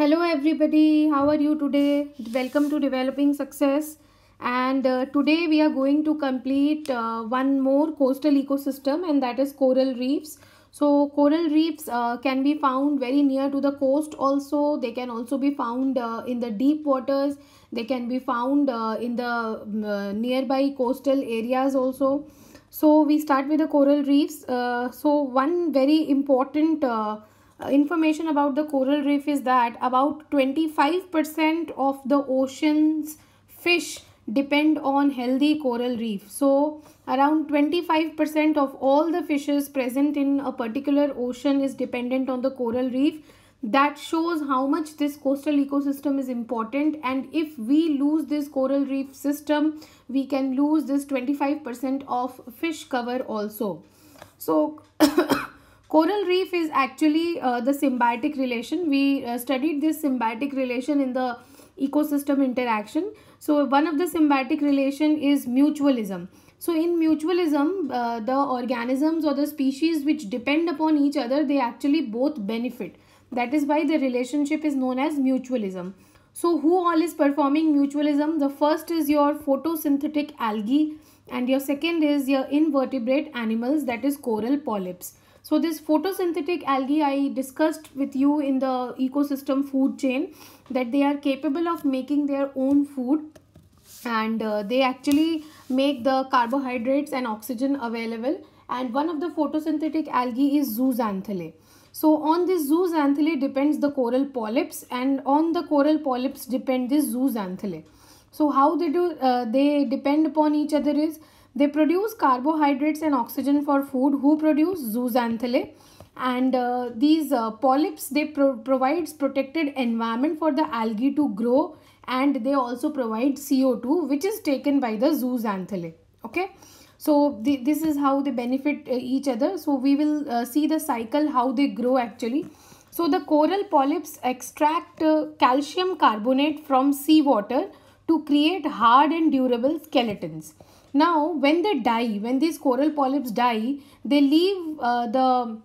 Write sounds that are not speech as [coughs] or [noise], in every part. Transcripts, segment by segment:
hello everybody how are you today welcome to developing success and uh, today we are going to complete uh, one more coastal ecosystem and that is coral reefs so coral reefs uh, can be found very near to the coast also they can also be found uh, in the deep waters they can be found uh, in the mm, uh, nearby coastal areas also so we start with the coral reefs so one very important uh, information about the coral reef is that about 25% of the ocean's fish depend on healthy coral reef. So around 25% of all the fishes present in a particular ocean is dependent on the coral reef. That shows how much this coastal ecosystem is important and if we lose this coral reef system, we can lose this 25% of fish cover also. So [coughs] Coral reef is actually uh, the symbiotic relation. We uh, studied this symbiotic relation in the ecosystem interaction. So one of the symbiotic relation is mutualism. So in mutualism, uh, the organisms or the species which depend upon each other, they actually both benefit. That is why the relationship is known as mutualism. So who all is performing mutualism? The first is your photosynthetic algae and your second is your invertebrate animals that is coral polyps. So this photosynthetic algae I discussed with you in the ecosystem food chain that they are capable of making their own food and uh, they actually make the carbohydrates and oxygen available and one of the photosynthetic algae is zooxanthellae. So on this zooxanthellae depends the coral polyps and on the coral polyps depend this zooxanthellae. So how they do uh, they depend upon each other is they produce carbohydrates and oxygen for food. Who produce? Zooxanthellae. And uh, these uh, polyps, they pro provides protected environment for the algae to grow and they also provide CO2 which is taken by the zooxanthellae. Okay. So the, this is how they benefit uh, each other. So we will uh, see the cycle how they grow actually. So the coral polyps extract uh, calcium carbonate from seawater to create hard and durable skeletons. Now, when they die, when these coral polyps die, they leave uh, the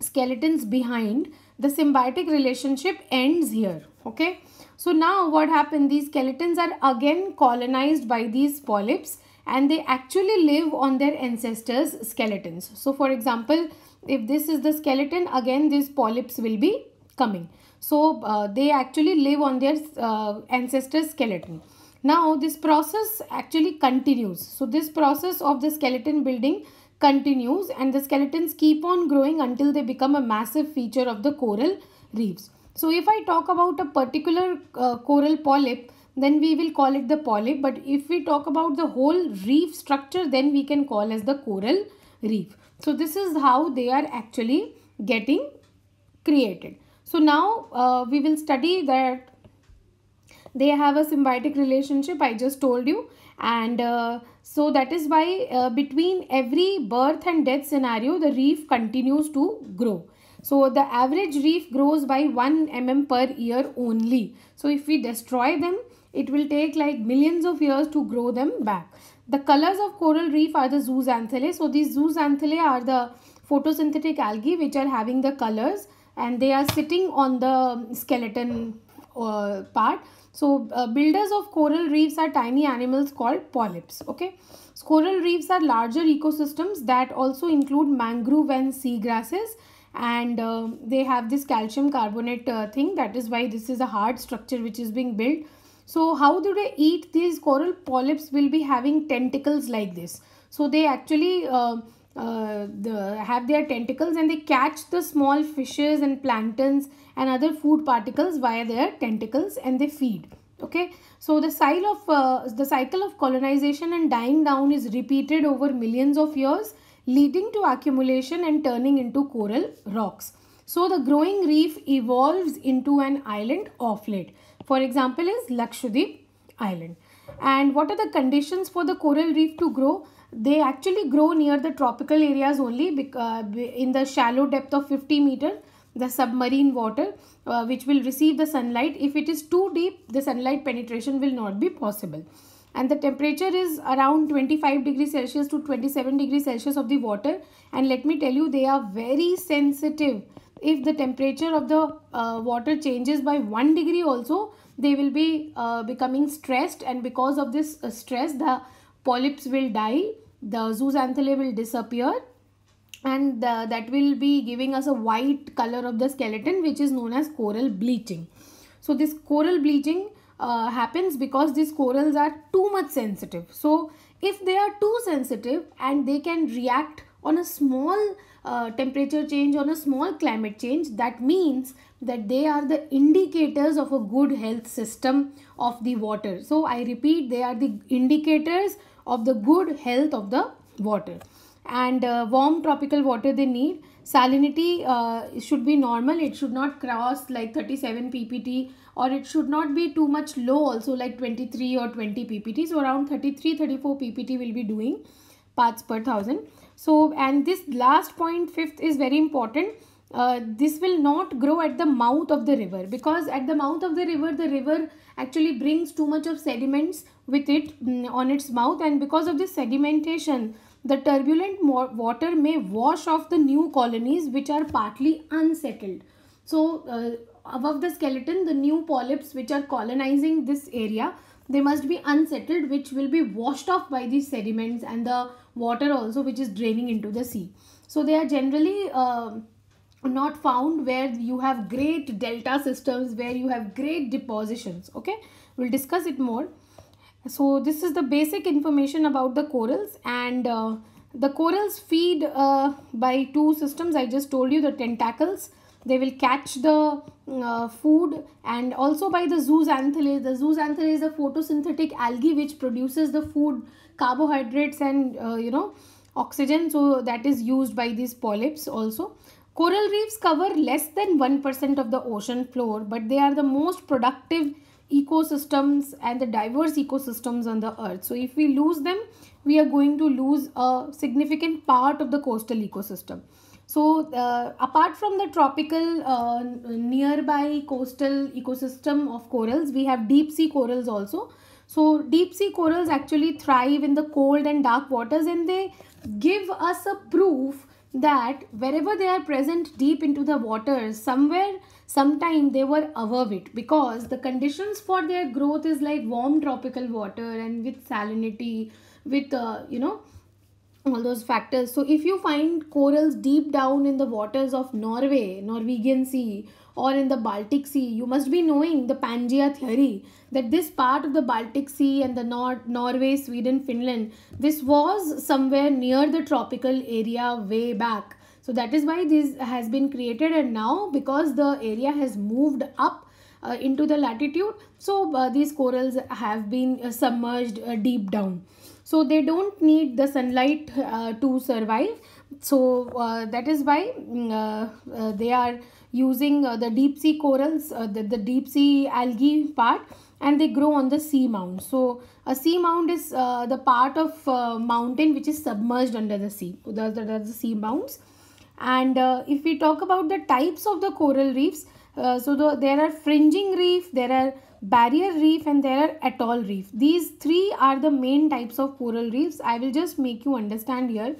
skeletons behind. The symbiotic relationship ends here, okay? So now what happened? These skeletons are again colonized by these polyps and they actually live on their ancestors' skeletons. So for example, if this is the skeleton, again these polyps will be coming. So uh, they actually live on their uh, ancestors' skeleton. Now this process actually continues. So this process of the skeleton building continues and the skeletons keep on growing until they become a massive feature of the coral reefs. So if I talk about a particular uh, coral polyp, then we will call it the polyp. But if we talk about the whole reef structure, then we can call as the coral reef. So this is how they are actually getting created. So now uh, we will study that they have a symbiotic relationship i just told you and uh, so that is why uh, between every birth and death scenario the reef continues to grow so the average reef grows by 1 mm per year only so if we destroy them it will take like millions of years to grow them back the colors of coral reef are the zooxanthellae so these zooxanthellae are the photosynthetic algae which are having the colors and they are sitting on the skeleton uh, part so uh, builders of coral reefs are tiny animals called polyps. Okay. So, coral reefs are larger ecosystems that also include mangrove and seagrasses and uh, they have this calcium carbonate uh, thing that is why this is a hard structure which is being built. So how do they eat these coral polyps will be having tentacles like this. So they actually uh, uh, the, have their tentacles and they catch the small fishes and planktons and other food particles via their tentacles and they feed okay so the cycle of uh, the cycle of colonization and dying down is repeated over millions of years leading to accumulation and turning into coral rocks so the growing reef evolves into an island off late for example is lakshadweep island and what are the conditions for the coral reef to grow they actually grow near the tropical areas only uh, in the shallow depth of 50 meters the submarine water uh, which will receive the sunlight. If it is too deep, the sunlight penetration will not be possible. And the temperature is around 25 degrees Celsius to 27 degrees Celsius of the water. And let me tell you, they are very sensitive. If the temperature of the uh, water changes by 1 degree also, they will be uh, becoming stressed. And because of this uh, stress, the polyps will die. The zooxanthellae will disappear and uh, that will be giving us a white color of the skeleton which is known as coral bleaching. So this coral bleaching uh, happens because these corals are too much sensitive. So if they are too sensitive and they can react on a small uh, temperature change on a small climate change that means that they are the indicators of a good health system of the water so i repeat they are the indicators of the good health of the water and uh, warm tropical water they need. Salinity uh, should be normal. It should not cross like 37 ppt or it should not be too much low also like 23 or 20 ppt. So around 33, 34 ppt will be doing parts per thousand. So and this last point fifth is very important. Uh, this will not grow at the mouth of the river because at the mouth of the river the river actually brings too much of sediments with it mm, on its mouth and because of this sedimentation the turbulent water may wash off the new colonies which are partly unsettled. So uh, above the skeleton, the new polyps which are colonizing this area, they must be unsettled which will be washed off by the sediments and the water also which is draining into the sea. So they are generally uh, not found where you have great delta systems, where you have great depositions. Okay, we'll discuss it more. So this is the basic information about the corals and uh, the corals feed uh, by two systems. I just told you the tentacles. They will catch the uh, food and also by the zooxanthellae. The zooxanthellae is a photosynthetic algae which produces the food, carbohydrates and uh, you know oxygen. So that is used by these polyps also. Coral reefs cover less than 1% of the ocean floor but they are the most productive ecosystems and the diverse ecosystems on the earth. So if we lose them, we are going to lose a significant part of the coastal ecosystem. So uh, apart from the tropical uh, nearby coastal ecosystem of corals, we have deep sea corals also. So deep sea corals actually thrive in the cold and dark waters and they give us a proof that wherever they are present deep into the waters, somewhere sometime they were above it because the conditions for their growth is like warm tropical water and with salinity with uh, you know all those factors so if you find corals deep down in the waters of norway norwegian sea or in the baltic sea you must be knowing the pangea theory that this part of the baltic sea and the Nor- norway sweden finland this was somewhere near the tropical area way back so that is why this has been created and now because the area has moved up uh, into the latitude so uh, these corals have been uh, submerged uh, deep down so they don't need the sunlight uh, to survive so uh, that is why mm, they are using the deep sea corals the, the deep sea algae part and they grow on the sea mound so a sea mound is the part of mountain which is submerged under the sea so that's the, the sea mounds and uh, if we talk about the types of the coral reefs, uh, so the, there are fringing reef, there are barrier reef and there are atoll reef. These three are the main types of coral reefs. I will just make you understand here.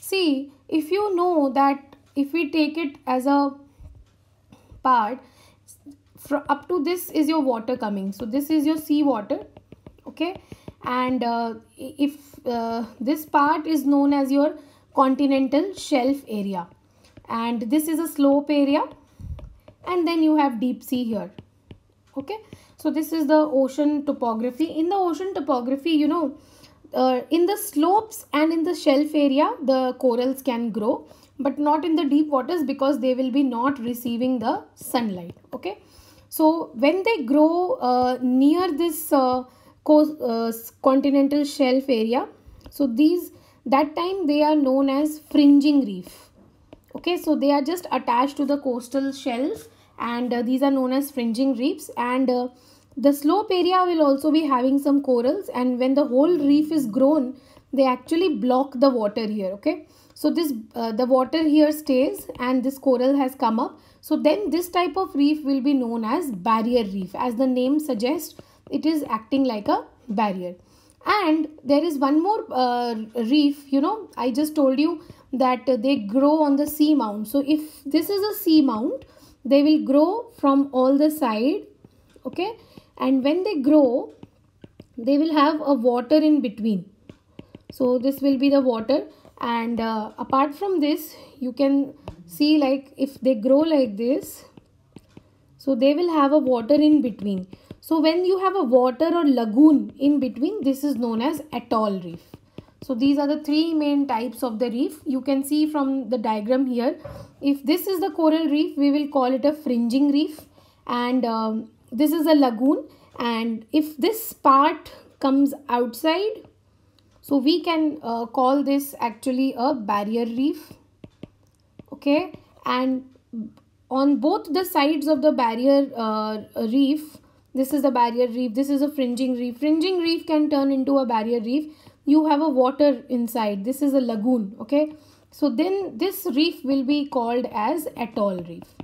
See, if you know that if we take it as a part, up to this is your water coming. So this is your sea water, okay? And uh, if uh, this part is known as your continental shelf area and this is a slope area and then you have deep sea here okay so this is the ocean topography in the ocean topography you know uh, in the slopes and in the shelf area the corals can grow but not in the deep waters because they will be not receiving the sunlight okay so when they grow uh, near this uh, uh continental shelf area so these that time they are known as fringing reef okay so they are just attached to the coastal shells and uh, these are known as fringing reefs and uh, the slope area will also be having some corals and when the whole reef is grown they actually block the water here okay so this uh, the water here stays and this coral has come up so then this type of reef will be known as barrier reef as the name suggests it is acting like a barrier and there is one more uh, reef you know i just told you that they grow on the sea mount. So if this is a sea mount, they will grow from all the side. Okay. And when they grow, they will have a water in between. So this will be the water. And uh, apart from this, you can see like if they grow like this, so they will have a water in between. So when you have a water or lagoon in between, this is known as atoll reef. So these are the three main types of the reef. You can see from the diagram here. If this is the coral reef, we will call it a fringing reef. And um, this is a lagoon. And if this part comes outside, so we can uh, call this actually a barrier reef. Okay. And on both the sides of the barrier uh, reef, this is a barrier reef, this is a fringing reef. Fringing reef can turn into a barrier reef you have a water inside this is a lagoon okay so then this reef will be called as atoll reef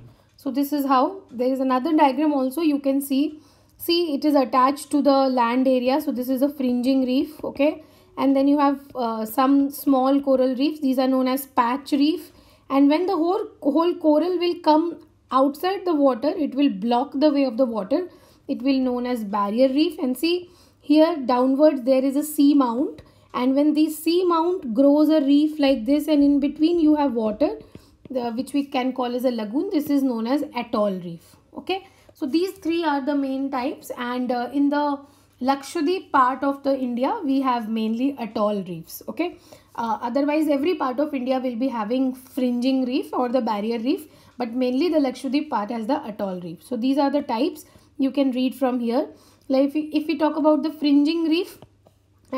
so this is how there is another diagram also you can see see it is attached to the land area so this is a fringing reef okay and then you have uh, some small coral reefs these are known as patch reef and when the whole whole coral will come outside the water it will block the way of the water it will known as barrier reef and see here downwards there is a sea mount and when the sea mount grows a reef like this and in between you have water the, which we can call as a lagoon this is known as atoll reef okay so these three are the main types and uh, in the Lakshadweep part of the India we have mainly atoll reefs okay uh, otherwise every part of India will be having fringing reef or the barrier reef but mainly the Lakshadweep part has the atoll reef so these are the types you can read from here like if we, if we talk about the fringing reef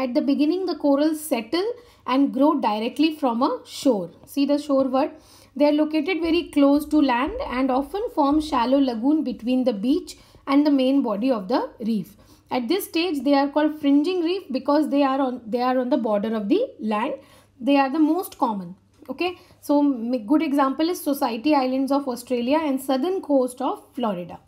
at the beginning, the corals settle and grow directly from a shore. See the shore word. They are located very close to land and often form shallow lagoon between the beach and the main body of the reef. At this stage, they are called fringing reef because they are on they are on the border of the land. They are the most common. Okay, so good example is Society Islands of Australia and southern coast of Florida.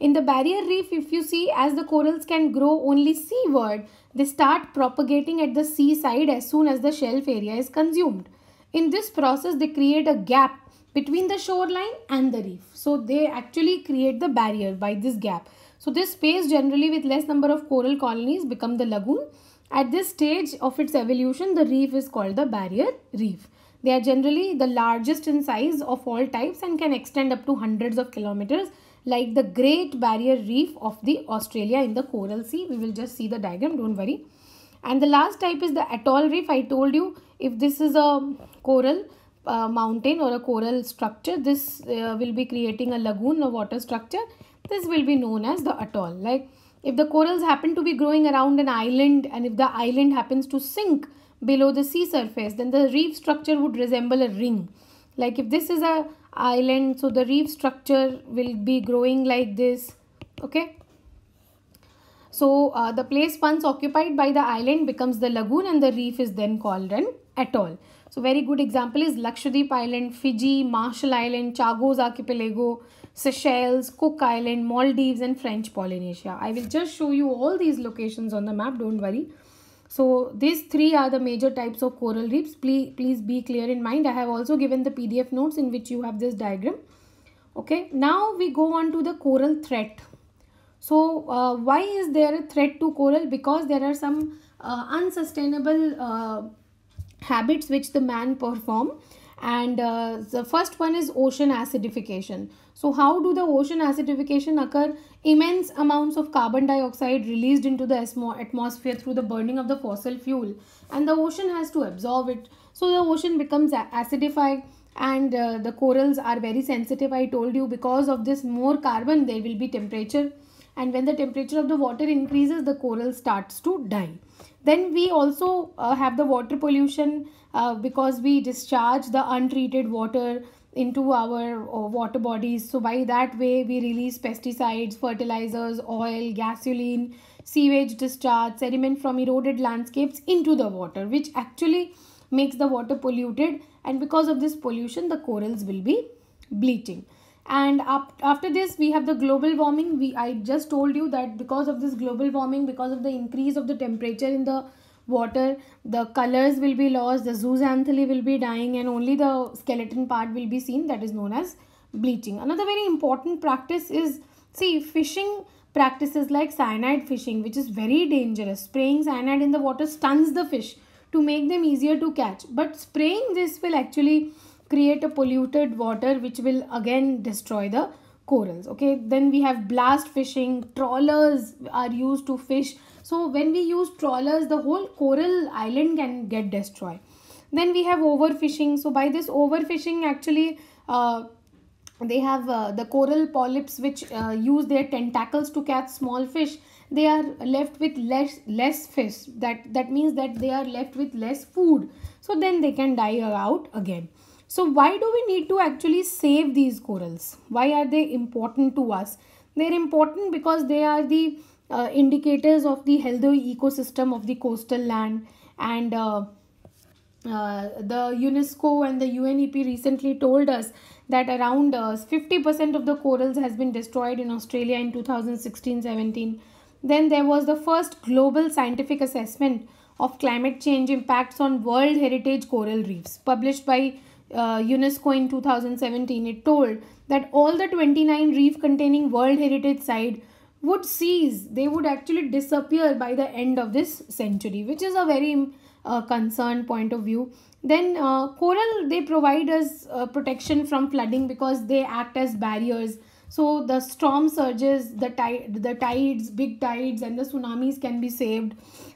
In the barrier reef, if you see, as the corals can grow only seaward, they start propagating at the seaside as soon as the shelf area is consumed. In this process, they create a gap between the shoreline and the reef. So they actually create the barrier by this gap. So this space generally with less number of coral colonies become the lagoon. At this stage of its evolution, the reef is called the barrier reef. They are generally the largest in size of all types and can extend up to hundreds of kilometers like the Great Barrier Reef of the Australia in the Coral Sea. We will just see the diagram, don't worry. And the last type is the atoll reef. I told you if this is a coral uh, mountain or a coral structure, this uh, will be creating a lagoon or water structure. This will be known as the atoll. Like if the corals happen to be growing around an island and if the island happens to sink below the sea surface, then the reef structure would resemble a ring. Like if this is a island so the reef structure will be growing like this okay so uh, the place once occupied by the island becomes the lagoon and the reef is then called an atoll so very good example is Lakshadweep Island, Fiji, Marshall Island, Chagos Archipelago, Seychelles, Cook Island, Maldives and French Polynesia. I will just show you all these locations on the map, don't worry. So these three are the major types of coral reefs. Please, please be clear in mind. I have also given the PDF notes in which you have this diagram. Okay, now we go on to the coral threat. So uh, why is there a threat to coral? Because there are some uh, unsustainable uh, habits which the man perform and uh, the first one is ocean acidification so how do the ocean acidification occur immense amounts of carbon dioxide released into the atmosphere through the burning of the fossil fuel and the ocean has to absorb it so the ocean becomes acidified and uh, the corals are very sensitive i told you because of this more carbon there will be temperature and when the temperature of the water increases the coral starts to die then we also uh, have the water pollution uh, because we discharge the untreated water into our uh, water bodies. So by that way, we release pesticides, fertilizers, oil, gasoline, sewage discharge, sediment from eroded landscapes into the water, which actually makes the water polluted. And because of this pollution, the corals will be bleaching and up, after this we have the global warming we i just told you that because of this global warming because of the increase of the temperature in the water the colors will be lost the zooxanthellae will be dying and only the skeleton part will be seen that is known as bleaching another very important practice is see fishing practices like cyanide fishing which is very dangerous spraying cyanide in the water stuns the fish to make them easier to catch but spraying this will actually create a polluted water which will again destroy the corals okay then we have blast fishing trawlers are used to fish so when we use trawlers, the whole coral island can get destroyed. Then we have overfishing. So by this overfishing, actually, uh, they have uh, the coral polyps which uh, use their tentacles to catch small fish. They are left with less less fish. That that means that they are left with less food. So then they can die out again. So why do we need to actually save these corals? Why are they important to us? They're important because they are the uh, indicators of the healthy ecosystem of the coastal land and uh, uh, the UNESCO and the UNEP recently told us that around us, uh, 50% of the corals has been destroyed in Australia in 2016-17. Then there was the first global scientific assessment of climate change impacts on World Heritage Coral Reefs published by uh, UNESCO in 2017. It told that all the 29 reef containing World Heritage Site would cease. They would actually disappear by the end of this century, which is a very uh, concerned point of view. Then uh, coral, they provide us uh, protection from flooding because they act as barriers. So the storm surges, the, tide, the tides, big tides and the tsunamis can be saved.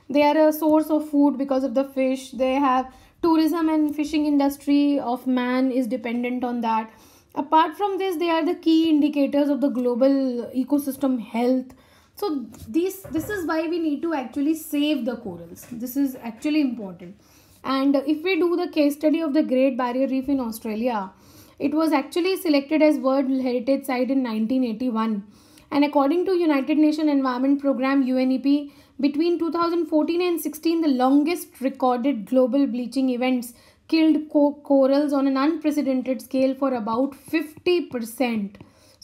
They are a source of food because of the fish. They have tourism and fishing industry of man is dependent on that apart from this they are the key indicators of the global ecosystem health so this this is why we need to actually save the corals this is actually important and if we do the case study of the great barrier reef in australia it was actually selected as world heritage site in 1981 and according to united nation environment program unep between 2014 and 16 the longest recorded global bleaching events killed co corals on an unprecedented scale for about 50%.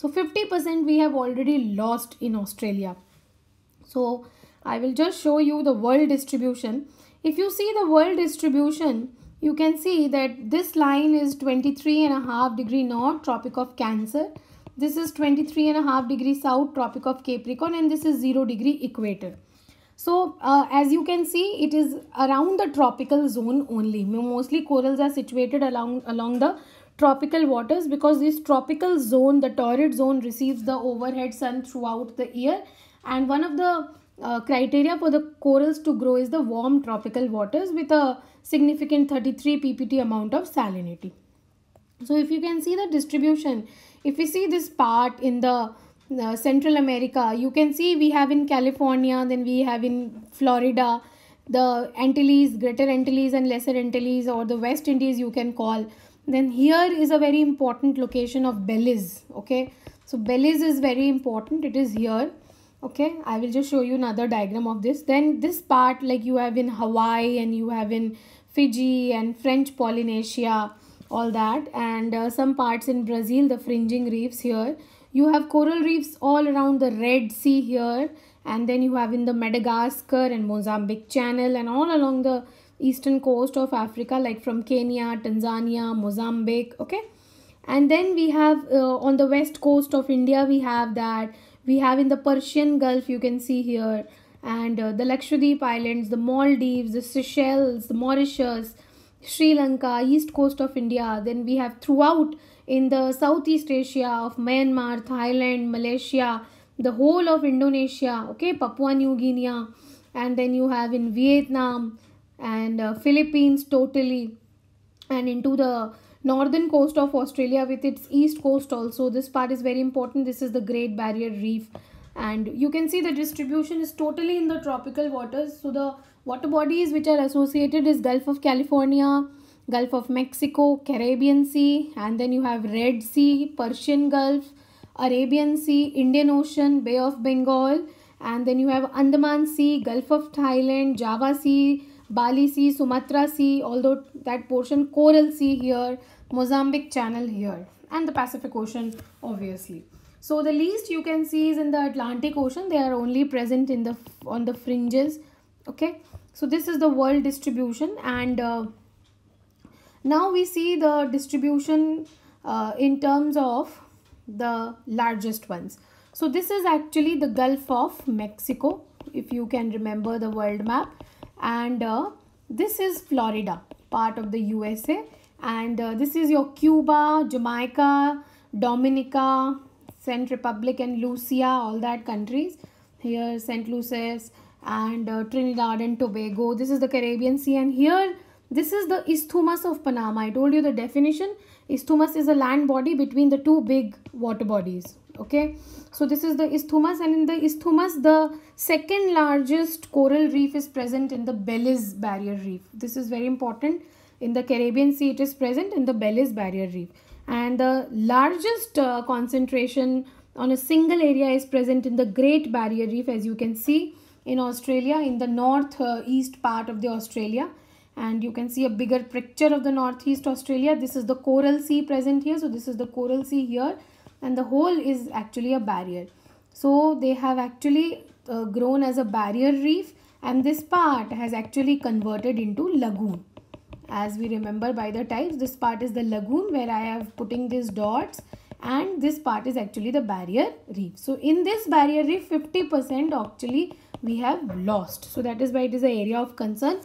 So 50% we have already lost in Australia. So I will just show you the world distribution. If you see the world distribution, you can see that this line is 23 and a half degree north, Tropic of Cancer. This is 23 and a half degree south, Tropic of Capricorn and this is 0 degree equator. So uh, as you can see, it is around the tropical zone only. Mostly corals are situated along, along the tropical waters because this tropical zone, the torrid zone receives the overhead sun throughout the year. And one of the uh, criteria for the corals to grow is the warm tropical waters with a significant 33 ppt amount of salinity. So if you can see the distribution, if you see this part in the uh, Central America. You can see we have in California, then we have in Florida, the Antilles, Greater Antilles and Lesser Antilles or the West Indies you can call. Then here is a very important location of Belize, okay. So Belize is very important, it is here, okay. I will just show you another diagram of this. Then this part like you have in Hawaii and you have in Fiji and French Polynesia, all that and uh, some parts in Brazil, the fringing reefs here you have coral reefs all around the Red Sea here and then you have in the Madagascar and Mozambique Channel and all along the eastern coast of Africa like from Kenya, Tanzania, Mozambique, okay? And then we have uh, on the west coast of India, we have that. We have in the Persian Gulf, you can see here, and uh, the Lakshadweep Islands, the Maldives, the Seychelles, the Mauritius, Sri Lanka, east coast of India. Then we have throughout in the Southeast Asia of Myanmar, Thailand, Malaysia, the whole of Indonesia, okay, Papua New Guinea, and then you have in Vietnam and uh, Philippines totally, and into the northern coast of Australia with its east coast also. This part is very important. This is the Great Barrier Reef, and you can see the distribution is totally in the tropical waters. So the Water bodies which are associated is Gulf of California, Gulf of Mexico, Caribbean Sea and then you have Red Sea, Persian Gulf, Arabian Sea, Indian Ocean, Bay of Bengal and then you have Andaman Sea, Gulf of Thailand, Java Sea, Bali Sea, Sumatra Sea, although that portion Coral Sea here, Mozambique Channel here and the Pacific Ocean obviously. So the least you can see is in the Atlantic Ocean. They are only present in the on the fringes. Okay so this is the world distribution and uh, now we see the distribution uh, in terms of the largest ones so this is actually the gulf of mexico if you can remember the world map and uh, this is florida part of the usa and uh, this is your cuba jamaica dominica saint republic and lucia all that countries here saint lucia and uh, Trinidad and Tobago. This is the Caribbean Sea and here this is the isthmus of Panama. I told you the definition. Isthmus is a land body between the two big water bodies. Okay. So this is the isthmus and in the isthmus the second largest coral reef is present in the Belize barrier reef. This is very important. In the Caribbean Sea it is present in the Belize barrier reef. And the largest uh, concentration on a single area is present in the Great Barrier Reef as you can see in Australia in the northeast part of the Australia and you can see a bigger picture of the northeast Australia. This is the coral sea present here. So this is the coral sea here and the whole is actually a barrier. So they have actually uh, grown as a barrier reef and this part has actually converted into lagoon. As we remember by the types, this part is the lagoon where I have putting these dots and this part is actually the barrier reef. So in this barrier reef, 50% actually we have lost. So that is why it is an area of concern.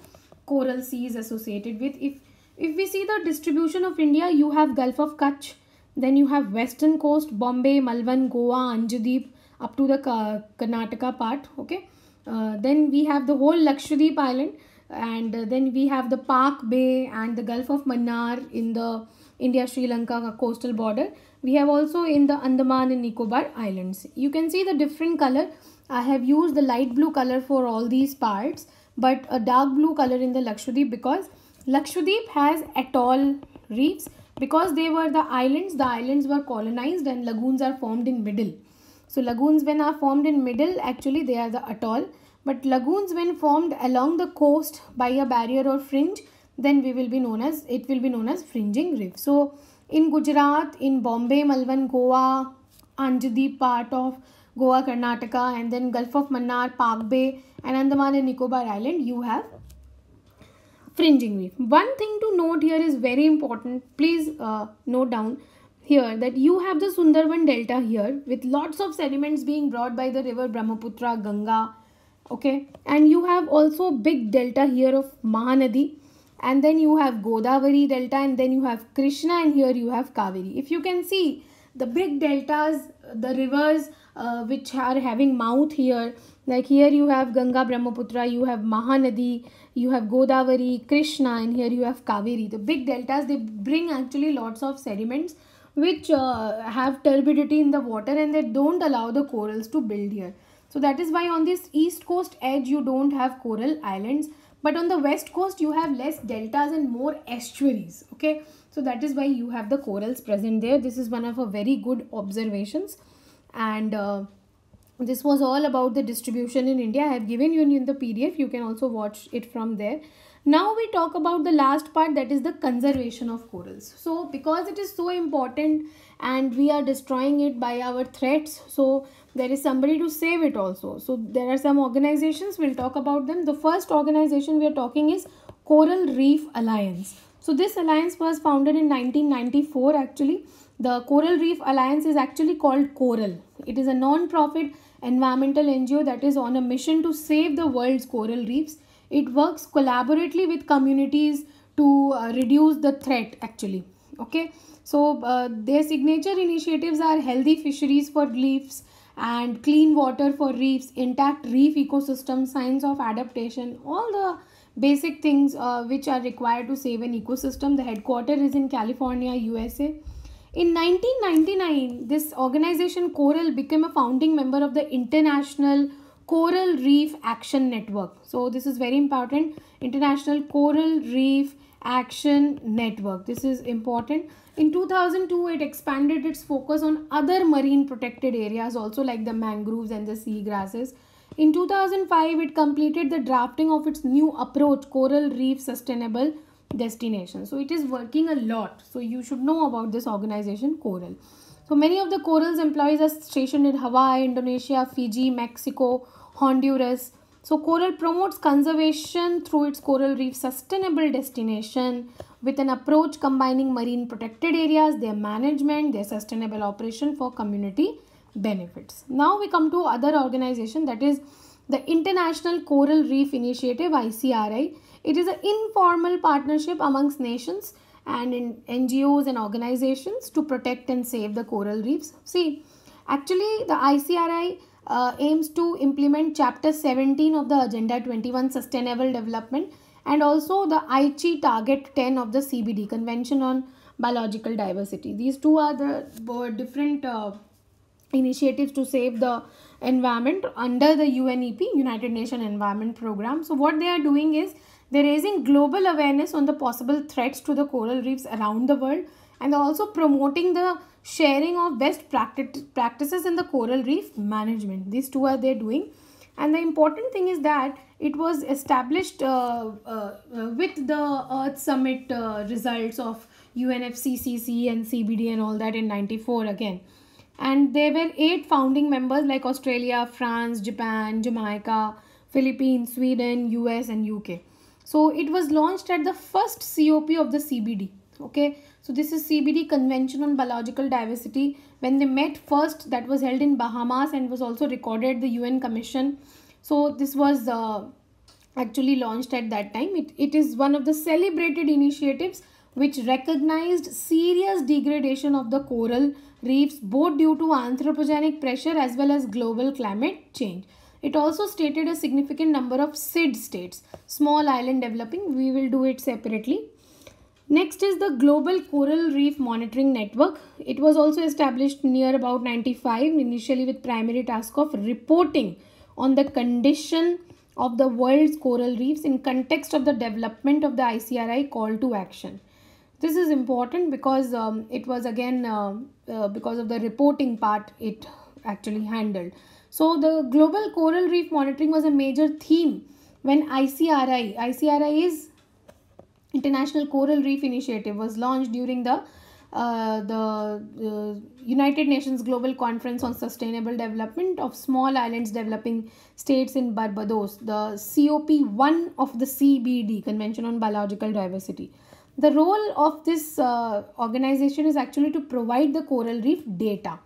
Coral Sea is associated with. If, if we see the distribution of India, you have Gulf of Kutch, then you have western coast, Bombay, Malvan, Goa, Anjadeep, up to the Karnataka part, okay. Uh, then we have the whole Lakshadweep island and uh, then we have the Park Bay and the Gulf of Mannar in the India-Sri Lanka coastal border. We have also in the Andaman and Nicobar islands. You can see the different color I have used the light blue color for all these parts but a dark blue color in the Lakshadweep because Lakshadweep has atoll reefs because they were the islands the islands were colonized and lagoons are formed in middle so lagoons when are formed in middle actually they are the atoll but lagoons when formed along the coast by a barrier or fringe then we will be known as it will be known as fringing reef so in Gujarat in Bombay Malvan Goa Anjadweep part of Goa, Karnataka, and then Gulf of Mannar, Park Bay, and Andaman and Nicobar Island, you have fringing reef. One thing to note here is very important. Please uh, note down here that you have the Sundarban Delta here with lots of sediments being brought by the river Brahmaputra, Ganga, okay. And you have also big delta here of Mahanadi and then you have Godavari delta and then you have Krishna and here you have Kaveri. If you can see the big deltas, the rivers, uh, which are having mouth here like here you have ganga brahmaputra you have mahanadi you have godavari krishna and here you have kaveri the big deltas they bring actually lots of sediments which uh, have turbidity in the water and they don't allow the corals to build here so that is why on this east coast edge you don't have coral islands but on the west coast you have less deltas and more estuaries okay so that is why you have the corals present there this is one of a very good observations and uh, this was all about the distribution in India. I have given you in the PDF. You can also watch it from there. Now we talk about the last part that is the conservation of corals. So because it is so important and we are destroying it by our threats. So there is somebody to save it also. So there are some organizations. We'll talk about them. The first organization we are talking is Coral Reef Alliance. So this alliance was founded in 1994 actually the Coral Reef Alliance is actually called CORAL. It is a non-profit environmental NGO that is on a mission to save the world's coral reefs. It works collaboratively with communities to uh, reduce the threat actually. Okay, so uh, their signature initiatives are healthy fisheries for reefs and clean water for reefs, intact reef ecosystem, signs of adaptation, all the basic things uh, which are required to save an ecosystem. The headquarters is in California, USA. In 1999, this organization Coral became a founding member of the International Coral Reef Action Network. So this is very important. International Coral Reef Action Network. This is important. In 2002, it expanded its focus on other marine protected areas also like the mangroves and the seagrasses. In 2005, it completed the drafting of its new approach, Coral Reef Sustainable destination. So it is working a lot. So you should know about this organization Coral. So many of the Coral's employees are stationed in Hawaii, Indonesia, Fiji, Mexico, Honduras. So Coral promotes conservation through its coral reef sustainable destination with an approach combining marine protected areas, their management, their sustainable operation for community benefits. Now we come to other organization that is the International Coral Reef Initiative ICRI it is an informal partnership amongst nations and in NGOs and organizations to protect and save the coral reefs. See, actually the ICRI uh, aims to implement chapter 17 of the agenda 21 sustainable development and also the Aichi target 10 of the CBD convention on biological diversity. These two are the different uh, initiatives to save the environment under the UNEP United Nations Environment Program. So what they are doing is they're raising global awareness on the possible threats to the coral reefs around the world and they're also promoting the sharing of best practices in the coral reef management. These two are they doing. And the important thing is that it was established uh, uh, uh with the Earth Summit uh, results of UNFCCC and CBD and all that in 94 again. And there were eight founding members like Australia, France, Japan, Jamaica, Philippines, Sweden, US and UK. So it was launched at the first COP of the CBD. Okay, so this is CBD Convention on Biological Diversity. When they met first, that was held in Bahamas and was also recorded the UN Commission. So this was uh, actually launched at that time. It, it is one of the celebrated initiatives which recognized serious degradation of the coral reefs both due to anthropogenic pressure as well as global climate change. It also stated a significant number of SID states, small island developing. We will do it separately. Next is the Global Coral Reef Monitoring Network. It was also established near about 95 initially with primary task of reporting on the condition of the world's coral reefs in context of the development of the ICRI call to action. This is important because um, it was again uh, uh, because of the reporting part it actually handled. So the global coral reef monitoring was a major theme when ICRI, ICRI is International Coral Reef Initiative was launched during the uh, the, United Nations Global Conference on Sustainable Development of Small Islands Developing States in Barbados, the COP1 of the CBD, Convention on Biological Diversity. The role of this uh, organization is actually to provide the coral reef data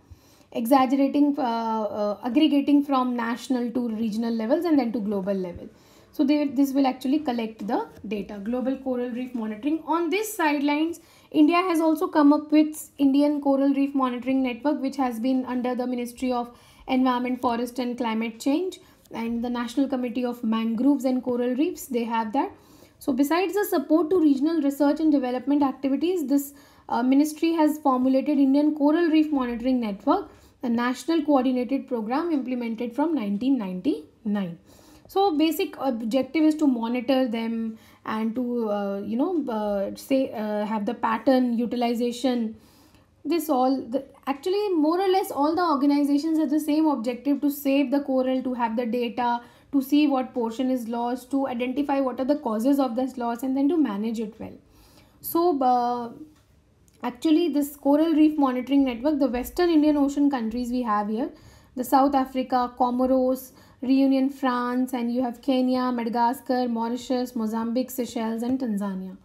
exaggerating, uh, uh, aggregating from national to regional levels and then to global level. So they, this will actually collect the data, global coral reef monitoring. On this sidelines, India has also come up with Indian Coral Reef Monitoring Network, which has been under the Ministry of Environment, Forest and Climate Change and the National Committee of Mangroves and Coral Reefs, they have that. So besides the support to regional research and development activities, this uh, ministry has formulated Indian Coral Reef Monitoring Network the National Coordinated Program implemented from 1999. So basic objective is to monitor them and to uh, you know uh, say uh, have the pattern utilization. This all the, actually more or less all the organizations have the same objective to save the coral, to have the data, to see what portion is lost, to identify what are the causes of this loss, and then to manage it well. So uh, Actually, this coral reef monitoring network, the Western Indian Ocean countries we have here, the South Africa, Comoros, Reunion, France, and you have Kenya, Madagascar, Mauritius, Mozambique, Seychelles, and Tanzania.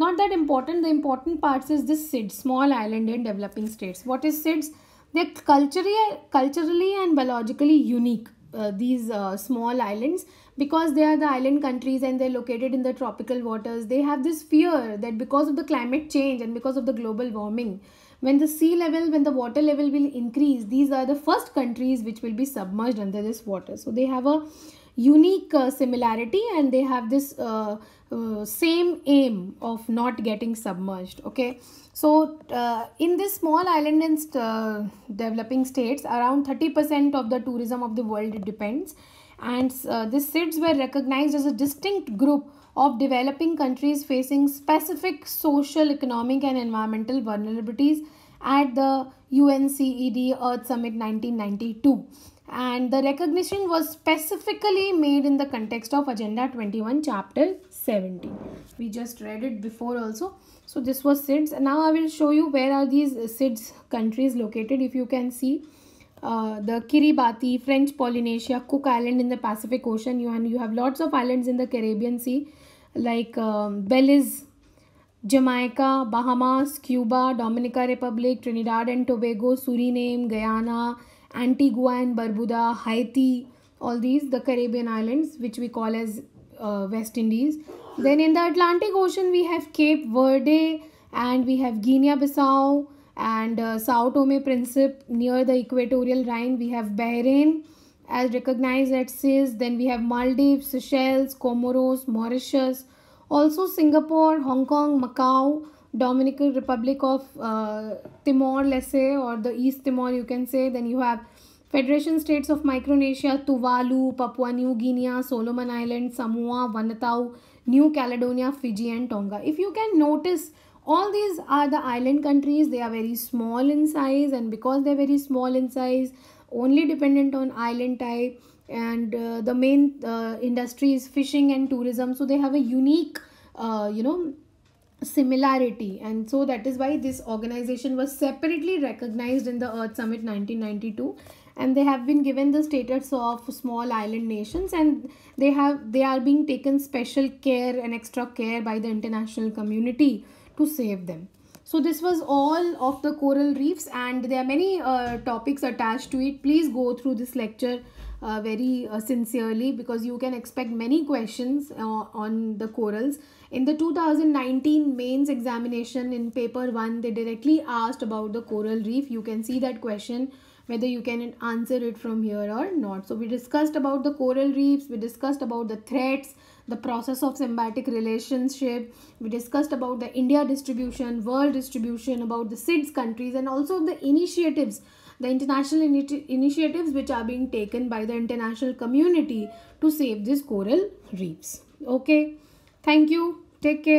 Not that important. The important parts is this SID small island in developing states. What is SIDS? They're culturally, culturally and biologically unique uh, these uh, small islands because they are the island countries and they're located in the tropical waters they have this fear that because of the climate change and because of the global warming when the sea level when the water level will increase these are the first countries which will be submerged under this water so they have a unique uh, similarity and they have this uh, uh, same aim of not getting submerged okay so uh, in this small island and uh, developing states around 30% of the tourism of the world depends and uh, these SIDS were recognized as a distinct group of developing countries facing specific social, economic and environmental vulnerabilities at the UNCED Earth Summit 1992 and the recognition was specifically made in the context of agenda 21 chapter 17 we just read it before also so this was SIDS now I will show you where are these SIDS countries located if you can see uh, the Kiribati, French Polynesia, Cook Island in the Pacific Ocean you, and you have lots of islands in the Caribbean Sea like um, Belize, Jamaica, Bahamas, Cuba, Dominica Republic, Trinidad and Tobago, Suriname, Guyana, Antigua and Barbuda, Haiti, all these, the Caribbean islands, which we call as uh, West Indies. Then in the Atlantic Ocean, we have Cape Verde and we have Guinea-Bissau and uh, Sao Tome Principe near the equatorial Rhine. We have Bahrain as recognized at CIS. Then we have Maldives, Seychelles, Comoros, Mauritius. Also Singapore, Hong Kong, Macau, Dominican Republic of uh, Timor, let's say, or the East Timor, you can say. Then you have Federation States of Micronesia, Tuvalu, Papua New Guinea, Solomon Islands, Samoa, Vanuatu, New Caledonia, Fiji and Tonga. If you can notice, all these are the island countries. They are very small in size and because they are very small in size, only dependent on island type and uh, the main uh, industry is fishing and tourism. So they have a unique, uh, you know, similarity and so that is why this organization was separately recognized in the earth summit 1992 and they have been given the status of small island nations and they have they are being taken special care and extra care by the international community to save them so this was all of the coral reefs and there are many uh, topics attached to it please go through this lecture uh, very uh, sincerely because you can expect many questions uh, on the corals in the 2019 mains examination in paper 1, they directly asked about the coral reef. You can see that question whether you can answer it from here or not. So we discussed about the coral reefs, we discussed about the threats, the process of symbiotic relationship, we discussed about the India distribution, world distribution, about the SIDS countries and also the initiatives the international initi initiatives which are being taken by the international community to save these coral reefs. Okay, thank you. Take care.